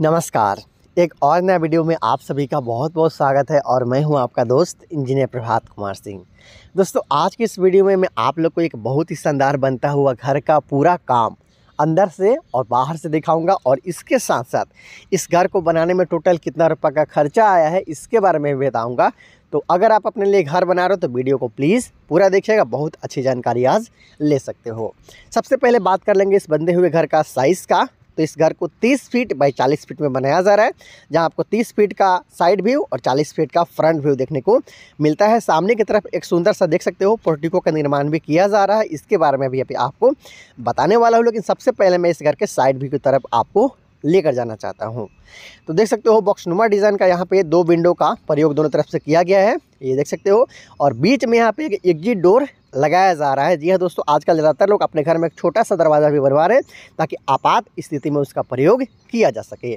नमस्कार एक और नया वीडियो में आप सभी का बहुत बहुत स्वागत है और मैं हूं आपका दोस्त इंजीनियर प्रभात कुमार सिंह दोस्तों आज के इस वीडियो में मैं आप लोग को एक बहुत ही शानदार बनता हुआ घर का पूरा काम अंदर से और बाहर से दिखाऊंगा और इसके साथ साथ इस घर को बनाने में टोटल कितना रुपये का खर्चा आया है इसके बारे में भी बताऊँगा तो अगर आप अपने लिए घर बना रहे हो तो वीडियो को प्लीज़ पूरा देखिएगा बहुत अच्छी जानकारी आज ले सकते हो सबसे पहले बात कर लेंगे इस बंधे हुए घर का साइज़ का तो इस घर को 30 फीट बाई 40 फीट में बनाया जा रहा है जहाँ आपको 30 फीट का साइड व्यू और 40 फीट का फ्रंट व्यू देखने को मिलता है सामने की तरफ एक सुंदर सा देख सकते हो पोर्टिको का निर्माण भी किया जा रहा है इसके बारे में भी अभी आपको बताने वाला हूँ लेकिन सबसे पहले मैं इस घर के साइड व्यू की तरफ आपको लेकर जाना चाहता हूँ तो देख सकते हो बॉक्स नुमा डिज़ाइन का यहाँ पे दो विंडो का प्रयोग दोनों तरफ से किया गया है ये देख सकते हो और बीच में यहाँ पे एक एग्जिट डोर लगाया जा रहा है जी हाँ दोस्तों आजकल ज़्यादातर लोग अपने घर में एक छोटा सा दरवाज़ा भी बनवा रहे हैं ताकि आपात स्थिति में उसका प्रयोग किया जा सके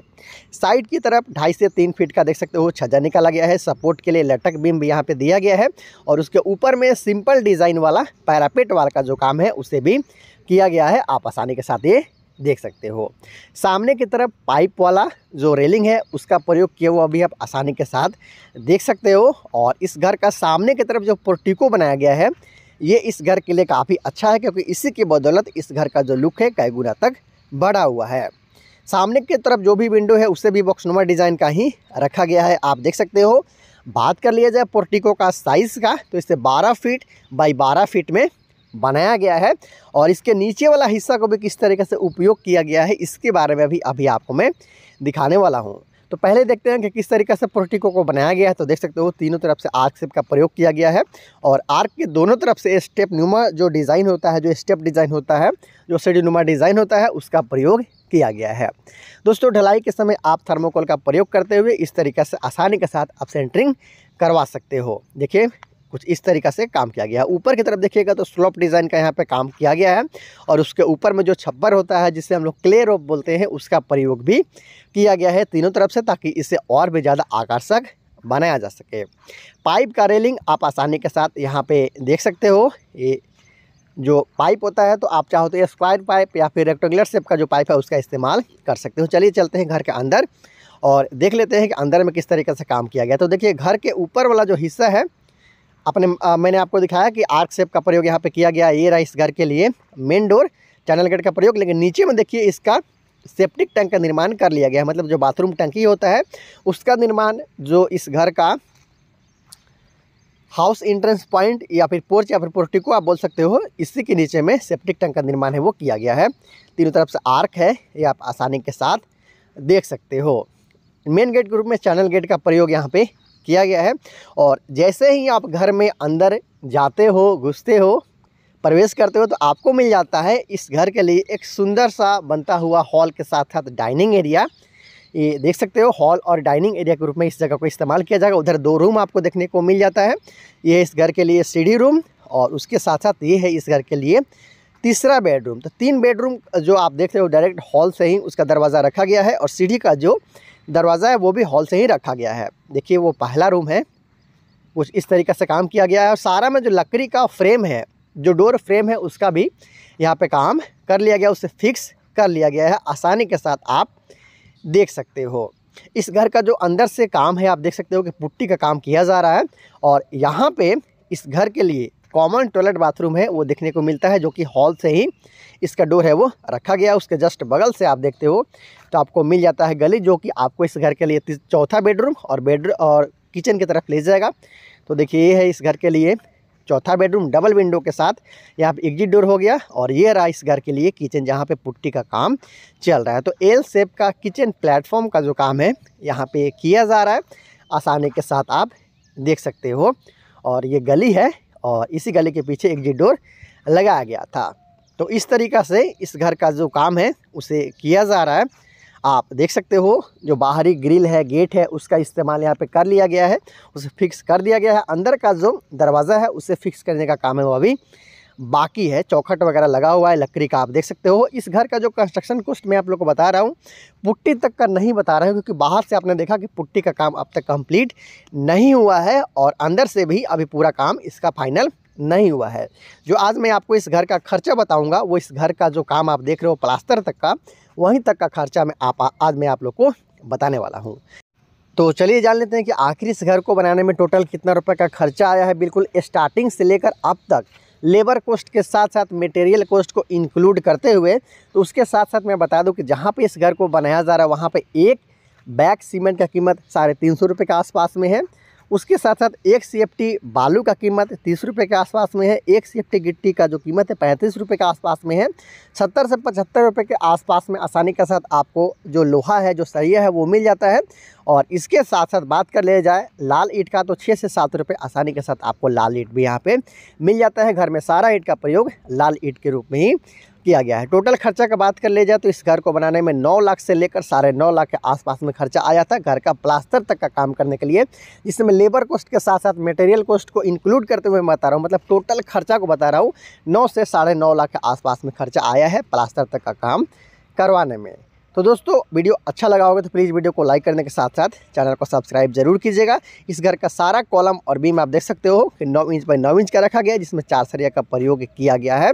साइड की तरफ ढाई से तीन फीट का देख सकते हो छज्जा निकाला गया है सपोर्ट के लिए लटक बीम भी यहाँ पर दिया गया है और उसके ऊपर में सिंपल डिज़ाइन वाला पैरापेट वाल का जो काम है उसे भी किया गया है आप आसानी के साथ ये देख सकते हो सामने की तरफ पाइप वाला जो रेलिंग है उसका प्रयोग किया हुआ भी आप आसानी के साथ देख सकते हो और इस घर का सामने की तरफ जो पोर्टिको बनाया गया है ये इस घर के लिए काफ़ी अच्छा है क्योंकि इसी की बदौलत इस घर का जो लुक है कई गुना तक बढ़ा हुआ है सामने की तरफ जो भी विंडो है उसे भी बॉक्स नुमा डिज़ाइन का ही रखा गया है आप देख सकते हो बात कर लिया जाए पोर्टिको का साइज़ का तो इसे 12 फीट बाई 12 फीट में बनाया गया है और इसके नीचे वाला हिस्सा को भी किस तरीके से उपयोग किया गया है इसके बारे में भी अभी आपको मैं दिखाने वाला हूँ तो पहले देखते हैं कि किस तरीके से प्रोटिको को बनाया गया है तो देख सकते हो तीनों तरफ से आर्क सेप का प्रयोग किया गया है और आर्क के दोनों तरफ से स्टेप नुमा जो डिज़ाइन होता है जो स्टेप डिज़ाइन होता है जो नुमा डिज़ाइन होता है उसका प्रयोग किया गया है दोस्तों ढलाई के समय आप थर्मोकोल का प्रयोग करते हुए इस तरीके से आसानी के साथ आप सेंटरिंग करवा सकते हो देखिए कुछ इस तरीका से काम किया गया है ऊपर की तरफ देखिएगा तो स्लोप डिज़ाइन का यहाँ पे काम किया गया है और उसके ऊपर में जो छप्पर होता है जिसे हम लोग क्ले रोप बोलते हैं उसका प्रयोग भी किया गया है तीनों तरफ से ताकि इसे और भी ज़्यादा आकर्षक बनाया जा सके पाइप का रेलिंग आप आसानी के साथ यहाँ पर देख सकते हो ये जो पाइप होता है तो आप चाहो तो स्क्वायर पाइप या फिर रेक्टेंगुलर शेप का जो पाइप है उसका इस्तेमाल कर सकते हो चलिए चलते हैं घर के अंदर और देख लेते हैं कि अंदर में किस तरीके से काम किया गया तो देखिए घर के ऊपर वाला जो हिस्सा है अपने आ, मैंने आपको दिखाया कि आर्क सेप का प्रयोग यहाँ पे किया गया ये रहा इस घर के लिए मेन डोर चैनल गेट का प्रयोग लेकिन नीचे में देखिए इसका सेप्टिक टैंक का निर्माण कर लिया गया है मतलब जो बाथरूम टंकी होता है उसका निर्माण जो इस घर का हाउस इंट्रेंस पॉइंट या फिर पोर्च या फिर पोर्टिको आप बोल सकते हो इसी के नीचे में सेप्टिक टैंक का निर्माण है वो किया गया है तीनों तरफ से आर्क है ये आप आसानी के साथ देख सकते हो मेन गेट के रूप में चैनल गेट का प्रयोग यहाँ पे किया गया है और जैसे ही आप घर में अंदर जाते हो घुसते हो प्रवेश करते हो तो आपको मिल जाता है इस घर के लिए एक सुंदर सा बनता हुआ हॉल के साथ साथ डाइनिंग एरिया ये देख सकते हो हॉल और डाइनिंग एरिया के रूप में इस जगह को इस्तेमाल किया जाएगा उधर दो रूम आपको देखने को मिल जाता है ये इस घर के लिए सीढ़ी रूम और उसके साथ साथ ये है इस घर के लिए तीसरा बेडरूम तो तीन बेडरूम जो आप देख रहे हो डायरेक्ट हॉल से ही उसका दरवाज़ा रखा गया है और सीढ़ी का जो दरवाज़ा है वो भी हॉल से ही रखा गया है देखिए वो पहला रूम है कुछ इस तरीके से काम किया गया है और सारा में जो लकड़ी का फ्रेम है जो डोर फ्रेम है उसका भी यहाँ पे काम कर लिया गया उसे फिक्स कर लिया गया है आसानी के साथ आप देख सकते हो इस घर का जो अंदर से काम है आप देख सकते हो कि पुट्टी का काम किया जा रहा है और यहाँ पे इस घर के लिए कॉमन टॉयलेट बाथरूम है वो देखने को मिलता है जो कि हॉल से ही इसका डोर है वो रखा गया उसके जस्ट बगल से आप देखते हो तो आपको मिल जाता है गली जो कि आपको इस घर के लिए चौथा बेडरूम और बेड और किचन की तरफ ले जाएगा तो देखिए ये है इस घर के लिए चौथा बेडरूम डबल विंडो के साथ यहाँ पर एग्जिट डोर हो गया और ये रहा इस घर के लिए किचन जहाँ पे पुट्टी का काम चल रहा है तो एल सेप का किचन प्लेटफॉर्म का जो काम है यहाँ पे किया जा रहा है आसानी के साथ आप देख सकते हो और ये गली है और इसी गली के पीछे एग्जिट डोर लगाया गया था तो इस तरीक़ा से इस घर का जो काम है उसे किया जा रहा है आप देख सकते हो जो बाहरी ग्रिल है गेट है उसका इस्तेमाल यहाँ पे कर लिया गया है उसे फिक्स कर दिया गया है अंदर का जो दरवाज़ा है उसे फिक्स करने का काम है वो अभी बाकी है चौखट वगैरह लगा हुआ है लकड़ी का आप देख सकते हो इस घर का जो कंस्ट्रक्शन कोस्ट मैं आप लोग को बता रहा हूँ पुट्टी तक का नहीं बता रहा हूँ क्योंकि बाहर से आपने देखा कि पुट्टी का काम अब तक कंप्लीट नहीं हुआ है और अंदर से भी अभी पूरा काम इसका फाइनल नहीं हुआ है जो आज मैं आपको इस घर का खर्चा बताऊंगा वो इस घर का जो काम आप देख रहे हो प्लास्टर तक का वहीं तक का खर्चा मैं आप आज मैं आप लोग को बताने वाला हूँ तो चलिए जान लेते हैं कि आखिर इस घर को बनाने में टोटल कितना रुपए का खर्चा आया है बिल्कुल स्टार्टिंग से लेकर अब तक लेबर कॉस्ट के साथ साथ मटेरियल कॉस्ट को इंक्लूड करते हुए तो उसके साथ साथ मैं बता दूं कि जहाँ पे इस घर को बनाया जा रहा है वहाँ पे एक बैग सीमेंट का कीमत साढ़े तीन सौ रुपये के आसपास में है उसके साथ साथ एक सी बालू का कीमत तीस रुपये के आसपास में है एक सी गिट्टी का जो कीमत है पैंतीस रुपये के आसपास में है सत्तर से पचहत्तर रुपये के आसपास में आसानी के साथ आपको जो लोहा है जो सरिया है वो मिल जाता है और इसके साथ साथ बात कर लिया जाए लाल ईट का तो छः से सात रुपये आसानी के साथ आपको लाल ईट भी यहाँ पर मिल जाता है घर में सारा ईट का प्रयोग लाल ईट के रूप में ही किया गया है टोटल खर्चा का बात कर ले जाए तो इस घर को बनाने में नौ लाख से लेकर साढ़े नौ लाख के आसपास में खर्चा आया था घर का प्लास्टर तक का काम करने के लिए जिसमें लेबर कॉस्ट के साथ साथ मटेरियल कॉस्ट को इंक्लूड करते हुए बता रहा हूँ मतलब टोटल खर्चा को बता रहा हूँ नौ से साढ़े नौ लाख के आसपास में खर्चा आया है प्लास्टर तक का काम करवाने में तो दोस्तों वीडियो अच्छा लगा होगा तो प्लीज़ वीडियो को लाइक करने के साथ साथ चैनल को सब्सक्राइब जरूर कीजिएगा इस घर का सारा कॉलम और बीम आप देख सकते हो कि नौ इंच बाई नौ इंच का रखा गया है जिसमें चार सरिया का प्रयोग किया गया है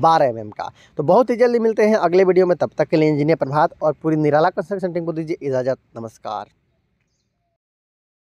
बारह एम mm का तो बहुत ही जल्दी मिलते हैं अगले वीडियो में तब तक के लिए इंजीनियर प्रभात और पूरी निराला कंस्ट्रक्शन टीम को दीजिए इजाज़त नमस्कार